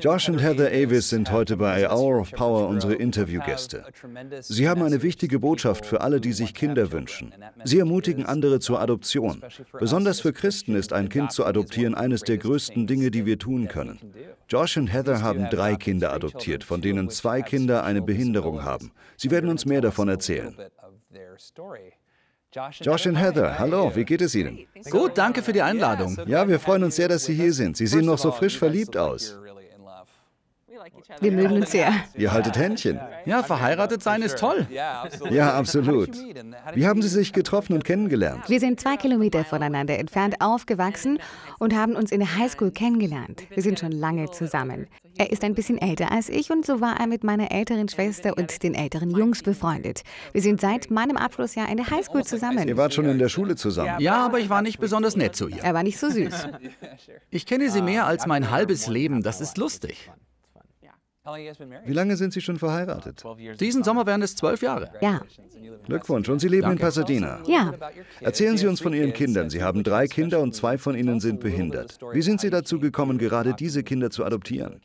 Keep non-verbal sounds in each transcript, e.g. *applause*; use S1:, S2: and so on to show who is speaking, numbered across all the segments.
S1: Josh und Heather Avis sind heute bei Hour of Power unsere Interviewgäste. Sie haben eine wichtige Botschaft für alle, die sich Kinder wünschen. Sie ermutigen andere zur Adoption. Besonders für Christen ist ein Kind zu adoptieren eines der größten Dinge, die wir tun können. Josh und Heather haben drei Kinder adoptiert, von denen zwei Kinder eine Behinderung haben. Sie werden uns mehr davon erzählen. Josh und Heather, hallo, wie geht es Ihnen? Gut, danke für die Einladung. Ja, wir freuen uns sehr, dass Sie hier sind. Sie sehen noch so frisch verliebt aus. Wir mögen uns sehr. Ihr haltet Händchen. Ja, verheiratet sein ist toll. Ja, absolut. Wie haben Sie sich getroffen und kennengelernt?
S2: Wir sind zwei Kilometer voneinander entfernt aufgewachsen und haben uns in der Highschool kennengelernt. Wir sind schon lange zusammen. Er ist ein bisschen älter als ich und so war er mit meiner älteren Schwester und den älteren Jungs befreundet. Wir sind seit meinem Abschlussjahr in der Highschool zusammen. Ihr
S1: wart schon in der Schule zusammen.
S2: Ja, aber ich
S3: war nicht besonders nett zu ihr. Er war nicht so süß. Ich kenne sie mehr als mein halbes Leben. Das ist
S1: lustig. Wie lange sind Sie schon verheiratet? Uh, Diesen Sommer wären es zwölf Jahre. Ja. Glückwunsch und Sie leben Danke. in also Pasadena. Ja. Erzählen Sie uns von Ihren Kindern. Sie haben drei Kinder und zwei von ihnen sind behindert. Wie sind Sie dazu gekommen, gerade diese Kinder zu adoptieren?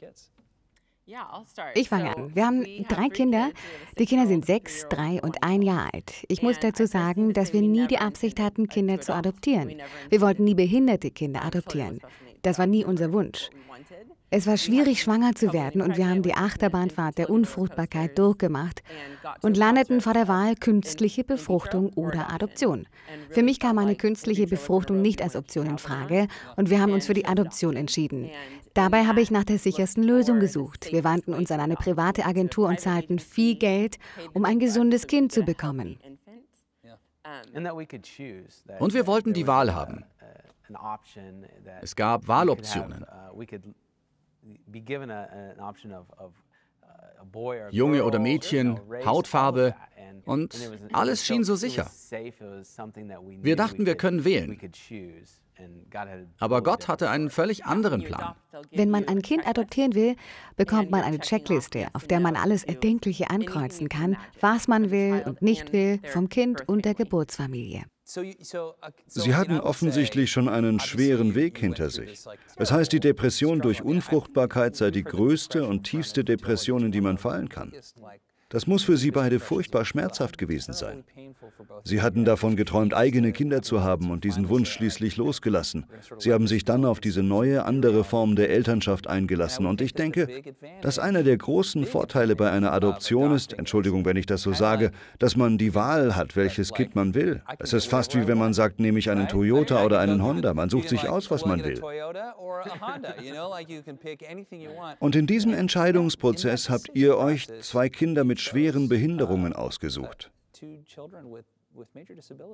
S2: Ich fange an. Wir haben drei Kinder. Die Kinder sind sechs, drei und ein Jahr alt. Ich muss dazu sagen, dass wir nie die Absicht hatten, Kinder zu adoptieren. Wir wollten nie behinderte Kinder adoptieren. Das war nie unser Wunsch. Es war schwierig, schwanger zu werden und wir haben die Achterbahnfahrt der Unfruchtbarkeit durchgemacht und landeten vor der Wahl künstliche Befruchtung oder Adoption. Für mich kam eine künstliche Befruchtung nicht als Option in Frage und wir haben uns für die Adoption entschieden. Dabei habe ich nach der sichersten Lösung gesucht. Wir wandten uns an eine private Agentur und zahlten viel Geld, um ein gesundes Kind zu bekommen.
S4: Und wir wollten die Wahl haben. Uh, es gab Wahloptionen. Uh, Uh, Junge oder Mädchen, Hautfarbe und alles schien so sicher. Wir dachten,
S3: wir können wählen. Aber Gott hatte einen völlig anderen Plan. Wenn man
S2: ein Kind adoptieren will, bekommt man eine Checkliste, auf der man alles Erdenkliche ankreuzen kann, was man will und nicht will vom Kind und der Geburtsfamilie.
S4: Uh,
S1: Sie hatten offensichtlich schon einen schweren Weg hinter sich. Es heißt, die Depression durch Unfruchtbarkeit sei die größte und tiefste Depression, in die man fallen kann. Das muss für sie beide furchtbar schmerzhaft gewesen sein. Sie hatten davon geträumt, eigene Kinder zu haben und diesen Wunsch schließlich losgelassen. Sie haben sich dann auf diese neue, andere Form der Elternschaft eingelassen. Und ich denke, dass einer der großen Vorteile bei einer Adoption ist, Entschuldigung, wenn ich das so sage, dass man die Wahl hat, welches Kind man will. Es ist fast wie wenn man sagt, nehme ich einen Toyota oder einen Honda. Man sucht sich aus, was man will. Und in diesem Entscheidungsprozess habt ihr euch zwei Kinder mit schweren Behinderungen ausgesucht.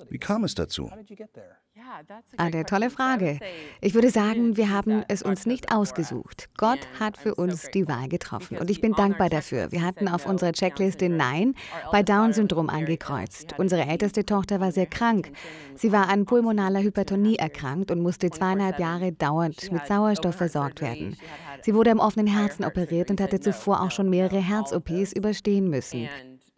S4: Wie kam es dazu? Ah, Eine tolle Frage.
S2: Ich würde sagen, wir haben es uns nicht ausgesucht. Gott hat für uns die Wahl getroffen und ich bin dankbar dafür. Wir hatten auf unserer Checkliste Nein bei Down-Syndrom angekreuzt. Unsere älteste Tochter war sehr krank. Sie war an pulmonaler Hypertonie erkrankt und musste zweieinhalb Jahre dauernd mit Sauerstoff versorgt werden. Sie wurde im offenen Herzen operiert und hatte zuvor auch schon mehrere Herz-OPs überstehen müssen.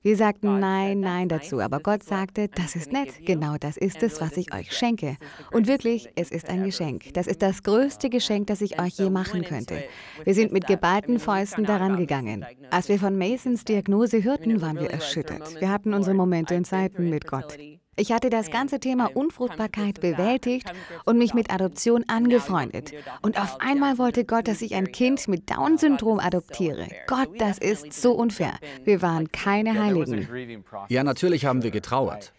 S2: Wir sagten Nein, Nein dazu, aber Gott sagte, das ist nett, genau das ist es, was ich euch schenke. Und wirklich, es ist ein Geschenk. Das ist das größte Geschenk, das ich euch je machen könnte. Wir sind mit geballten Fäusten daran gegangen. Als wir von Masons Diagnose hörten, waren wir erschüttert. Wir hatten unsere Momente und Zeiten mit Gott. Ich hatte das ganze Thema Unfruchtbarkeit bewältigt und mich mit Adoption angefreundet. Und auf einmal wollte Gott, dass ich ein Kind mit oh, Down-Syndrom adoptiere. Gott, das ist so unfair. Wir waren keine Heiligen.
S4: Ja,
S3: natürlich haben wir getrauert.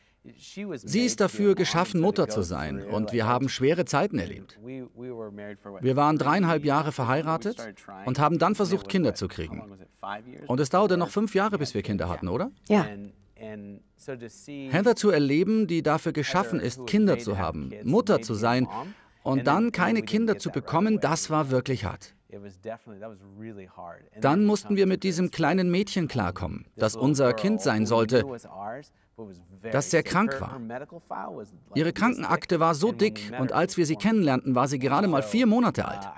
S3: Sie ist dafür geschaffen, Mutter zu sein, und wir haben schwere Zeiten erlebt.
S4: Wir waren dreieinhalb Jahre verheiratet und haben dann versucht,
S3: Kinder zu kriegen. Und es dauerte noch fünf Jahre, bis wir Kinder hatten, oder? Ja. Heather zu erleben, die dafür geschaffen ist, Kinder zu haben, Mutter zu sein und dann keine Kinder zu bekommen, das war wirklich hart.
S4: Dann mussten wir mit
S3: diesem kleinen Mädchen klarkommen, das unser Kind sein sollte
S4: dass sehr krank war. Ihre Krankenakte
S3: war so dick und als wir sie kennenlernten, war sie gerade mal vier Monate uh, alt.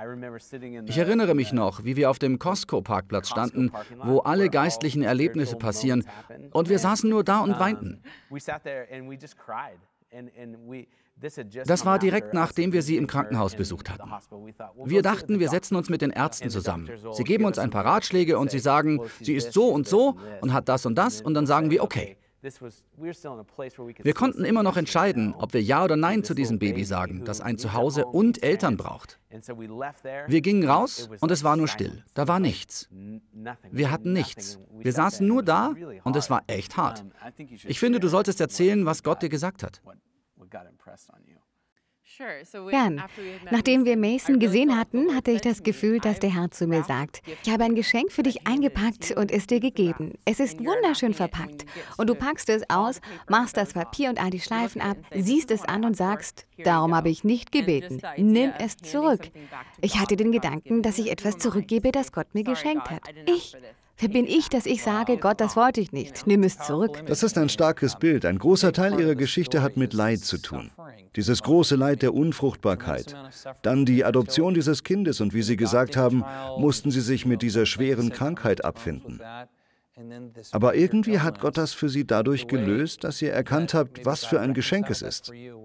S3: Ich erinnere mich noch, wie wir auf dem Costco-Parkplatz standen, wo alle geistlichen Erlebnisse passieren und wir saßen nur da und weinten.
S4: Das war direkt nachdem wir sie im Krankenhaus besucht hatten. Wir dachten,
S3: wir setzen uns mit den Ärzten zusammen. Sie geben uns ein paar Ratschläge und sie sagen, sie ist so und so und hat das und das und dann sagen wir, okay.
S4: Wir
S3: konnten immer noch entscheiden, ob wir Ja oder Nein zu diesem Baby sagen, das ein Zuhause und Eltern braucht. Wir gingen raus und es war nur still. Da war nichts. Wir hatten nichts. Wir saßen nur da und es war echt hart. Ich finde, du solltest erzählen, was Gott dir gesagt hat.
S2: Gern. Nachdem wir Mason gesehen hatten, hatte ich das Gefühl, dass der Herr zu mir sagt, ich habe ein Geschenk für dich eingepackt und es dir gegeben. Es ist wunderschön verpackt. Und du packst es aus, machst das Papier und all die Schleifen ab, siehst es an und sagst, darum habe ich nicht gebeten, nimm es zurück. Ich hatte den Gedanken, dass ich etwas zurückgebe, das Gott mir geschenkt hat. Ich, Wer bin ich, dass ich sage, Gott, das wollte ich nicht, nimm es
S1: zurück? Das ist ein starkes Bild. Ein großer Teil ihrer Geschichte hat mit Leid zu tun. Dieses große Leid der Unfruchtbarkeit. Dann die Adoption dieses Kindes und wie Sie gesagt haben, mussten sie sich mit dieser schweren Krankheit abfinden. Aber irgendwie hat Gott das für sie dadurch gelöst, dass ihr erkannt habt, was für ein Geschenk es ist. Mhm.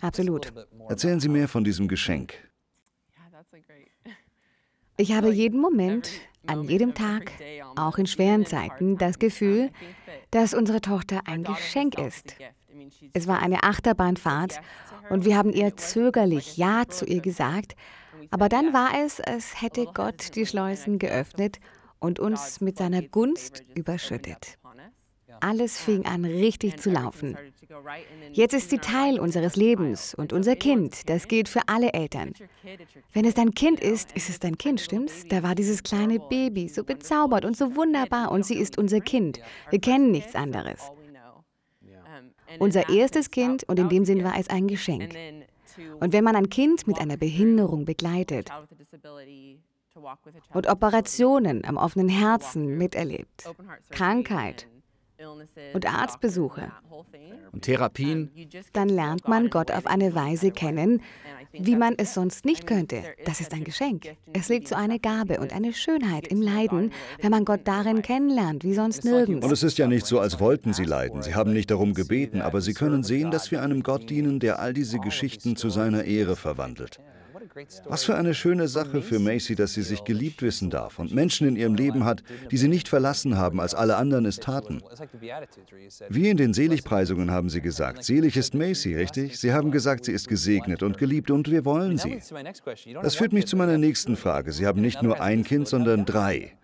S1: Absolut. Erzählen Sie mehr von diesem Geschenk. *laughs* Ich habe jeden Moment,
S2: an jedem Tag, auch in schweren Zeiten, das Gefühl, dass unsere Tochter ein Geschenk ist. Es war eine Achterbahnfahrt und wir haben ihr zögerlich Ja zu ihr gesagt, aber dann war es, als hätte Gott die Schleusen geöffnet und uns mit seiner Gunst überschüttet. Alles fing an richtig zu laufen. Jetzt ist sie Teil unseres Lebens und unser Kind. Das gilt für alle Eltern. Wenn es dein Kind ist, ist es dein Kind, stimmt's? Da war dieses kleine Baby, so bezaubert und so wunderbar und sie ist unser Kind. Wir kennen nichts anderes. Unser erstes Kind und in dem Sinn war es ein Geschenk. Und wenn man ein Kind mit einer Behinderung begleitet, und Operationen am offenen Herzen miterlebt, Krankheit, und Arztbesuche und Therapien, dann lernt man Gott auf eine Weise kennen, wie man es sonst nicht könnte. Das ist ein Geschenk. Es liegt so eine Gabe und eine Schönheit im Leiden, wenn man Gott darin kennenlernt, wie sonst nirgends. Und
S1: es ist ja nicht so, als wollten sie leiden. Sie haben nicht darum gebeten, aber sie können sehen, dass wir einem Gott dienen, der all diese Geschichten zu seiner Ehre verwandelt. Was für eine schöne Sache für Macy, dass sie sich geliebt wissen darf und Menschen in ihrem Leben hat, die sie nicht verlassen haben, als alle anderen es taten. Wie in den Seligpreisungen haben sie gesagt, selig ist Macy, richtig? Sie haben gesagt, sie ist gesegnet und geliebt und wir wollen sie. Das führt mich zu meiner nächsten Frage. Sie haben nicht nur ein Kind, sondern drei.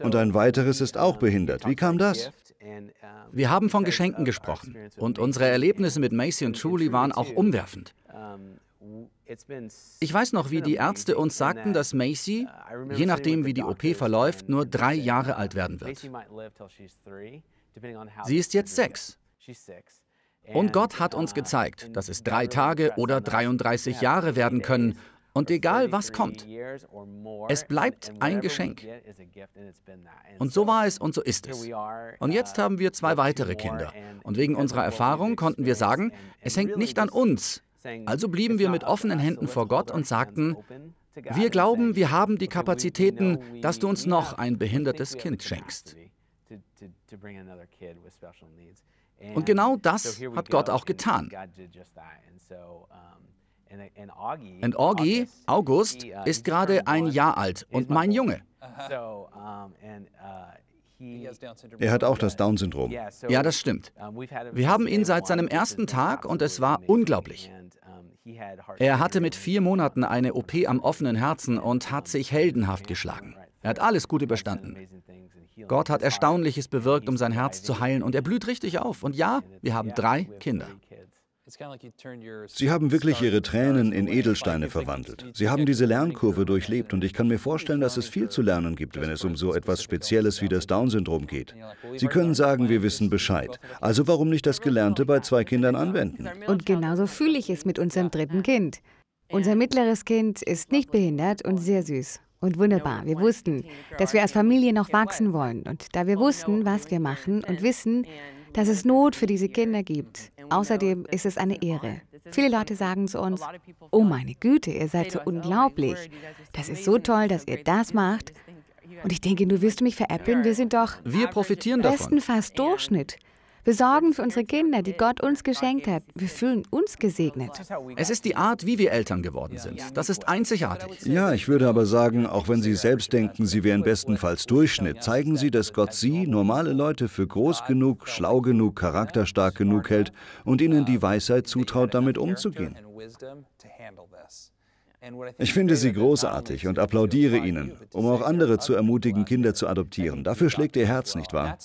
S1: Und ein weiteres ist auch behindert. Wie kam das? Wir haben von
S4: Geschenken gesprochen und
S3: unsere Erlebnisse mit Macy und Julie waren auch umwerfend.
S4: Ich weiß noch, wie die Ärzte uns sagten, uh, dass Macy, je nachdem wie die OP
S3: verläuft, nur drei Jahre alt werden wird.
S4: Sie ist jetzt sechs. Und Gott
S3: hat uns uh, gezeigt, dass es drei Tage oder 33 Jahre werden können. Und egal was kommt,
S4: es bleibt ein Geschenk. Und so war es und so ist es. Und jetzt
S3: uh, haben wir zwei weitere Kinder. Und wegen unserer Erfahrung konnten wir sagen, es hängt nicht an uns, also blieben wir mit offenen Händen vor Gott und sagten,
S4: wir glauben, wir haben die Kapazitäten, dass du uns noch ein behindertes Kind schenkst. Und genau das hat Gott auch getan. Und Orgi, August, uh, ist
S3: gerade ein Jahr alt und mein Junge.
S4: Er hat auch das Down-Syndrom. Ja, das stimmt. Wir haben ihn seit seinem
S3: ersten Tag und es war unglaublich. Er hatte mit vier Monaten eine OP am offenen Herzen und hat sich heldenhaft geschlagen. Er hat alles gut überstanden. Gott hat Erstaunliches bewirkt, um sein Herz zu heilen und er blüht richtig auf. Und ja, wir haben drei Kinder.
S4: Sie haben wirklich Ihre
S1: Tränen in Edelsteine verwandelt. Sie haben diese Lernkurve durchlebt und ich kann mir vorstellen, dass es viel zu lernen gibt, wenn es um so etwas Spezielles wie das Down-Syndrom geht. Sie können sagen, wir wissen Bescheid. Also warum nicht das Gelernte bei zwei Kindern anwenden?
S2: Und genauso fühle ich es mit unserem dritten Kind. Unser mittleres Kind ist nicht behindert und sehr süß. Und wunderbar, wir wussten, dass wir als Familie noch wachsen wollen. Und da wir wussten, was wir machen und wissen, dass es Not für diese Kinder gibt, Außerdem ist es eine Ehre. Viele Leute sagen zu uns, oh meine Güte, ihr seid so unglaublich. Das ist so toll, dass ihr das macht. Und ich denke, du wirst mich veräppeln, wir sind doch wir profitieren besten davon. Durchschnitt. Wir sorgen für unsere Kinder, die Gott uns geschenkt hat. Wir fühlen uns gesegnet. Es ist die Art, wie
S3: wir Eltern geworden sind. Das ist einzigartig.
S1: Ja, ich würde aber sagen, auch wenn Sie selbst denken, Sie wären bestenfalls Durchschnitt, zeigen Sie, dass Gott Sie, normale Leute, für groß genug, schlau genug, charakterstark genug hält und Ihnen die Weisheit zutraut, damit umzugehen. Ich finde sie großartig und applaudiere ihnen, um auch andere zu ermutigen, Kinder zu adoptieren. Dafür schlägt ihr Herz, nicht wahr?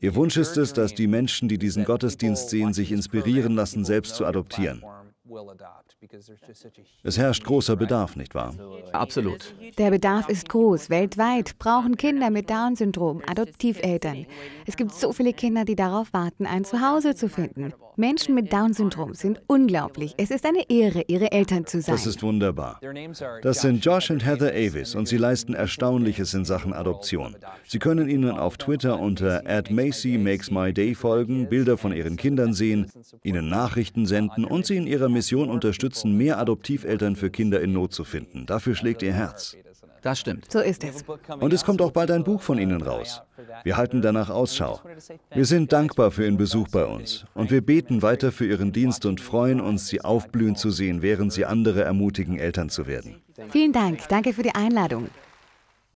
S1: Ihr Wunsch ist es, dass die Menschen, die diesen Gottesdienst sehen, sich inspirieren lassen, selbst zu adoptieren. Es herrscht großer Bedarf, nicht wahr? Absolut.
S2: Der Bedarf ist groß. Weltweit brauchen Kinder mit Down-Syndrom Adoptiveltern. Es gibt so viele Kinder, die darauf warten, ein Zuhause zu finden. Menschen mit Down-Syndrom sind unglaublich. Es ist eine Ehre, ihre Eltern zu sein. Das ist
S1: wunderbar. Das sind Josh und Heather Avis und sie leisten Erstaunliches in Sachen Adoption. Sie können ihnen auf Twitter unter @macymakesmyday folgen, Bilder von ihren Kindern sehen, ihnen Nachrichten senden und sie in ihrer Mission unterstützen, mehr Adoptiveltern für Kinder in Not zu finden. Dafür schlägt ihr Herz. Das stimmt. So ist es. Und es kommt auch bald ein Buch von Ihnen raus. Wir halten danach Ausschau. Wir sind dankbar für Ihren Besuch bei uns. Und wir beten weiter für Ihren Dienst und freuen uns, Sie aufblühen zu sehen, während Sie andere ermutigen, Eltern zu werden.
S2: Vielen Dank. Danke für die Einladung.